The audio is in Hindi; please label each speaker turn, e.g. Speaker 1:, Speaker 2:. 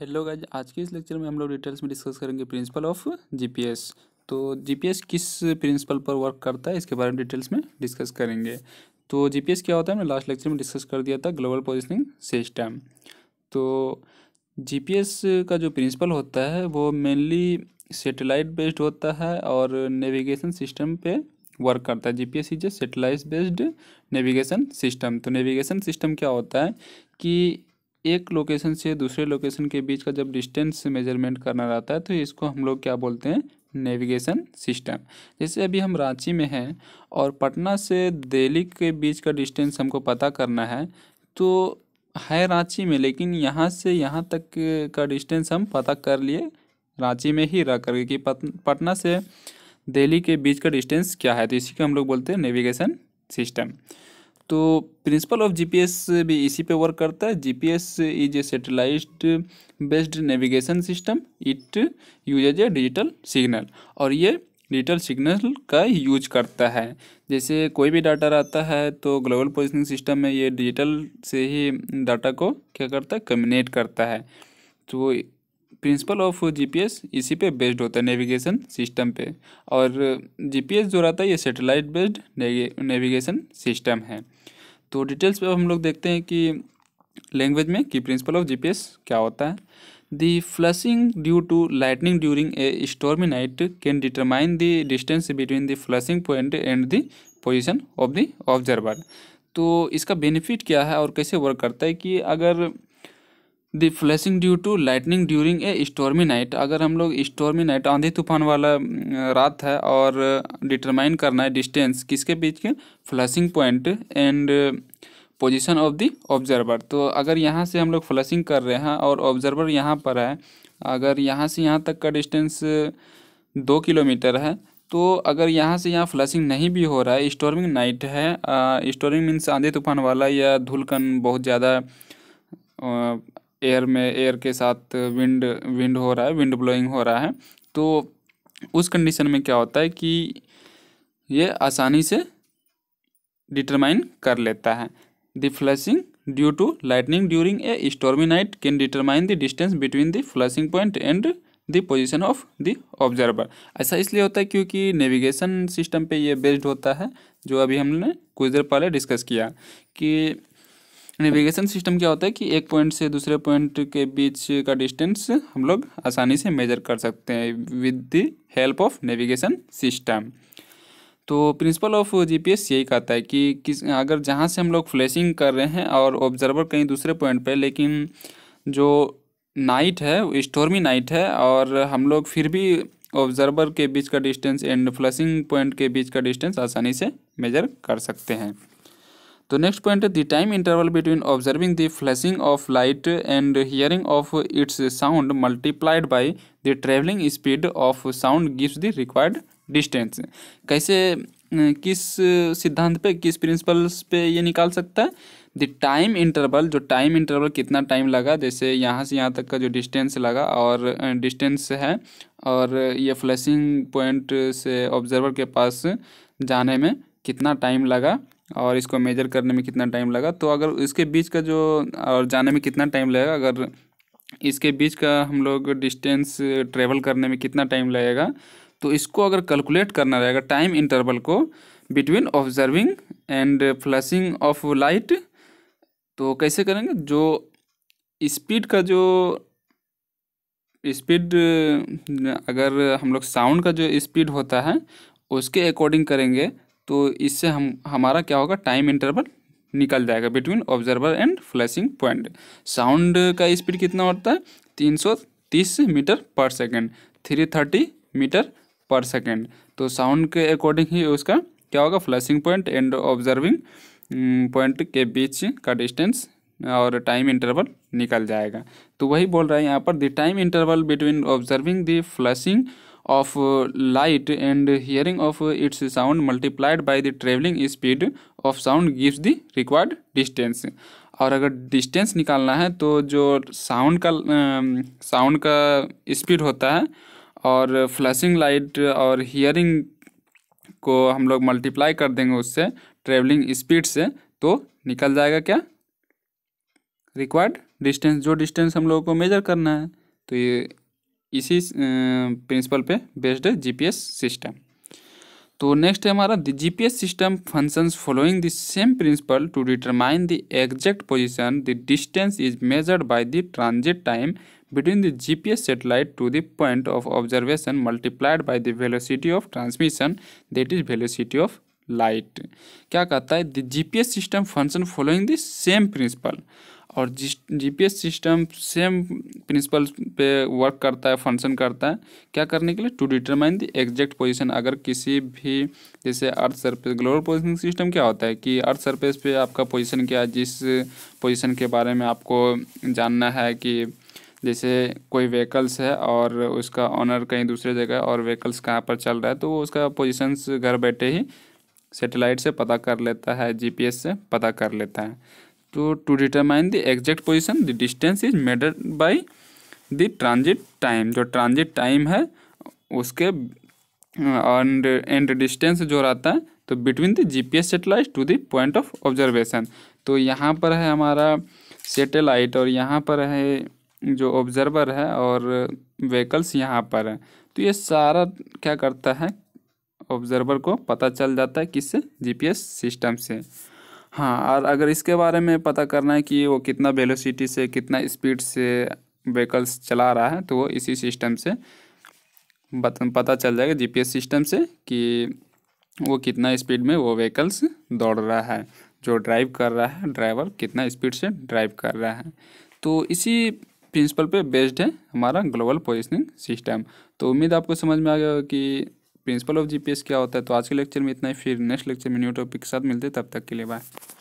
Speaker 1: हेलो गाइज आज के इस लेक्चर में हम लोग डिटेल्स में डिस्कस करेंगे प्रिंसिपल ऑफ जीपीएस तो जीपीएस किस प्रिंसिपल पर वर्क करता है इसके बारे में डिटेल्स में डिस्कस करेंगे तो जीपीएस क्या होता है हमने लास्ट लेक्चर में डिस्कस कर दिया था ग्लोबल पोजिशनिंग सिस्टम तो जीपीएस का जो प्रिंसिपल होता है वो मेनली सेटेलाइट बेस्ड होता है और नेविगेशन सिस्टम पे वर्क करता है GPS is a satellite based navigation system तो नेविगेशन सिस्टम क्या होता है कि एक लोकेशन से दूसरे लोकेशन के बीच का जब डिस्टेंस मेजरमेंट करना रहता है तो इसको हम लोग क्या बोलते हैं नेविगेशन सिस्टम जैसे अभी हम रांची में हैं और पटना से दिल्ली के बीच का डिस्टेंस हमको पता करना है तो है रांची में लेकिन यहाँ से यहाँ तक का डिस्टेंस हम पता कर लिए रांची में ही रह करके कि पटना से दिल्ली के बीच का डिस्टेंस क्या है तो इसी को हम लोग बोलते हैं नेविगेशन सिस्टम तो प्रिंसिपल ऑफ जीपीएस भी इसी पे वर्क करता है GPS is a satellite based navigation system it uses a digital signal और ये डिजिटल सिग्नल का यूज करता है जैसे कोई भी डाटा रहता है तो ग्लोबल पोजिशनिंग सिस्टम में ये डिजिटल से ही डाटा को क्या करता है कम्युनेट करता है तो प्रिंसिपल ऑफ जीपीएस इसी पे बेस्ड होता है नेविगेशन सिस्टम पे और जीपीएस जो रहता है ये सैटेलाइट बेस्ड नेविगेशन सिस्टम है तो डिटेल्स पे हम लोग देखते हैं कि लैंग्वेज में कि प्रिंसिपल ऑफ जीपीएस क्या होता है the flashing due to lightning during a stormy night can determine the distance between the flashing point and the position of the observer तो इसका बेनिफिट क्या है और कैसे वर्क करता है कि अगर the flashing due to lightning during a stormy night अगर हम लोग स्टॉर्मी नाइट आंधी तूफान वाला रात है और डिटरमाइन करना है डिस्टेंस किसके बीच के flashing point and position of the observer तो अगर यहाँ से हम लोग फ्लैशिंग कर रहे हैं और ऑब्जर्वर यहाँ पर है अगर यहाँ से यहाँ तक का डिस्टेंस दो किलोमीटर है तो अगर यहाँ से यहाँ फ्लैशिंग नहीं भी हो रहा है स्टॉर्मिंग नाइट है स्टॉर्मिंग मीन्स आंधी तूफान वाला या धुलकन बहुत ज़्यादा एयर में एयर के साथ विंड विंड हो रहा है विंड ब्लोइंग हो रहा है तो उस कंडीशन में क्या होता है कि ये आसानी से डिटरमाइन कर लेता है the flashing due to lightning during a stormy night can determine the distance between the flashing point and the position of the observer ऐसा इसलिए होता है क्योंकि नेविगेशन सिस्टम पे ये बेस्ड होता है जो अभी हमने कुछ देर पहले डिस्कस किया कि नेविगेशन सिस्टम क्या होता है कि एक पॉइंट से दूसरे पॉइंट के बीच का डिस्टेंस हम लोग आसानी से मेजर कर सकते हैं with the help of navigation system तो प्रिंसिपल ऑफ जीपीएस यही कहता है कि किस अगर जहाँ से हम लोग फ्लैशिंग कर रहे हैं और ऑब्जर्वर कहीं दूसरे पॉइंट पे लेकिन जो नाइट है स्टोर्मी नाइट है और हम लोग फिर भी ऑब्जर्वर के बीच का डिस्टेंस एंड फ्लैशिंग पॉइंट के बीच का डिस्टेंस आसानी से मेजर कर सकते हैं तो next point the time interval between observing the flashing of light and hearing of its sound multiplied by the travelling speed of sound gives the required distance कैसे किस सिद्धांत पे किस प्रिंसिपल्स पे ये निकाल सकता है द टाइम इंटरवल जो टाइम इंटरवल कितना टाइम लगा जैसे यहाँ से यहाँ तक का जो डिस्टेंस लगा और डिस्टेंस है और ये फ्लैशिंग पॉइंट से ऑब्जर्वर के पास जाने में कितना टाइम लगा और इसको मेजर करने में कितना टाइम लगा तो अगर इसके बीच का जो और जाने में कितना टाइम लगेगा अगर इसके बीच का हम लोग डिस्टेंस ट्रेवल करने में कितना टाइम लगेगा तो इसको अगर कैलकुलेट करना रहेगा टाइम इंटरवल को between observing and flashing of light तो कैसे करेंगे जो स्पीड का जो स्पीड अगर हम लोग साउंड का जो स्पीड होता है उसके अकॉर्डिंग करेंगे तो इससे हम हमारा क्या होगा टाइम इंटरवल निकल जाएगा between observer and flashing point sound का स्पीड कितना होता है तीन सौ तीस metre per second three thirty metre per second तो साउंड के अकॉर्डिंग ही उसका क्या होगा flashing point and observing point के बीच का डिस्टेंस और टाइम इंटरवल निकल जाएगा तो वही बोल रहा है यहाँ पर the time interval between observing the flashing of uh, light and hearing of its sound multiplied by the traveling speed of sound gives the required distance और अगर डिस्टेंस निकालना है तो जो साउंड का साउंड um, का स्पीड होता है और फ्लैशिंग लाइट और हियरिंग को हम लोग मल्टीप्लाई कर देंगे उससे ट्रेवलिंग स्पीड से तो निकल जाएगा क्या रिक्वायर्ड डिस्टेंस जो डिस्टेंस हम लोगों को मेजर करना है तो ये इसी प्रिंसिपल पे बेस्ड है जीपीएस सिस्टम तो नेक्स्ट है हमारा G P S system function following the same principle to determine the exact position the distance is measured by the transit time between the G P S satellite to the point of observation multiplied by the velocity of transmission that is velocity of light क्या कहता है the G P S system function following the same principle और जिस एस सिस्टम सेम प्रिंसिपल पे वर्क करता है फंक्शन करता है क्या करने के लिए to determine the exact position अगर किसी भी जैसे earth surface global positioning system क्या होता है कि अर्थ सरफेस पे आपका पोजीशन क्या है जिस पोजीशन के बारे में आपको जानना है कि जैसे कोई व्हीकल्स है और उसका ऑनर कहीं दूसरे जगह और व्हीकल्स कहाँ पर चल रहा है तो वो उसका पोजिशंस घर बैठे ही सेटेलाइट से पता कर लेता है एस से पता कर लेता है तो to determine the exact position the distance is measured by the transit time जो ट्रांजिट टाइम है उसके एंड एंड डिस्टेंस जो रहता है तो between the G P S satellite to the point of observation तो यहाँ पर है हमारा सेटेलाइट और यहाँ पर है जो ऑब्जर्वर है और व्हीकल्स यहाँ पर है तो ये सारा क्या करता है ऑब्जर्वर को पता चल जाता है किस जी पी एस सिस्टम से, से. हाँ और अगर इसके बारे में पता करना है कि वो कितना वेलोसिटी से कितना स्पीड से व्हीकल्स चला रहा है तो वो इसी सिस्टम से पता चल जाएगा जीपीएस सिस्टम से कि वो कितना स्पीड में वो व्हीकल्स दौड़ रहा है जो ड्राइव कर रहा है ड्राइवर कितना स्पीड से ड्राइव कर रहा है तो इसी प्रिंसिपल पे बेस्ड है हमारा ग्लोबल पोजिशनिंग सिस्टम तो उम्मीद आपको समझ में आ गया कि प्रिंसिपल ऑफ जीपीएस क्या होता है तो आज के लेक्चर में इतना ही फिर नेक्स्ट लेक्चर में न्यू टॉपिक के साथ मिलते हैं तब तक के लिए बाय